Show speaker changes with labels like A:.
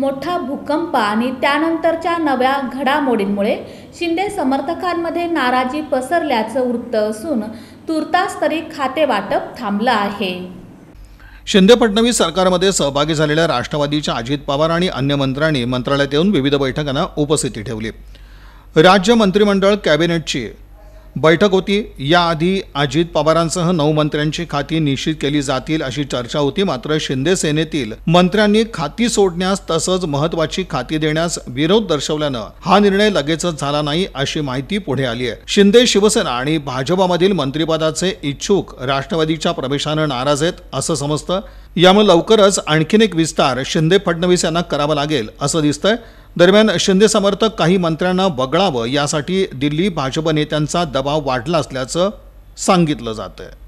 A: मोठा भूकंप आणि त्यानंतरच्या नव्या घडामोडींमुळे शिंदे समर्थकांमध्ये नाराजी पसरल्याचं वृत्त असून तुर्तास तरी खाते वाटप थांबलं आहे
B: शिंदे फडणवीस सरकारमध्ये सहभागी झालेल्या राष्ट्रवादीच्या अजित पवार आणि अन्य मंत्र्यांनी मंत्रालयात येऊन विविध बैठकांना उपस्थिती ठेवली राज्य मंत्रिमंडळ कॅबिनेटची बैठक होती याआधी अजित पवारांसह नऊ मंत्र्यांची खाती निश्चित केली जातील अशी चर्चा होती मात्र शिंदे सेनेतील मंत्र्यांनी खाती सोडण्यास तसंच महत्वाची खाती देण्यास विरोध दर्शवल्यानं हा निर्णय लगेचच झाला नाही अशी माहिती पुढे आली आहे शिंदे शिवसेना आणि भाजपामधील मंत्रिपदाचे इच्छुक राष्ट्रवादीच्या प्रवेशानं नाराज आहेत असं समजतं यामुळे लवकरच आणखीन एक विस्तार शिंदे फडणवीस यांना करावा लागेल असं दिसतंय दरम्यान शिंदे समर्थक काही मंत्र्यांना वगळावं यासाठी दिल्ली भाजप नेत्यांचा दबाव वाढला असल्याचं सांगितलं जातं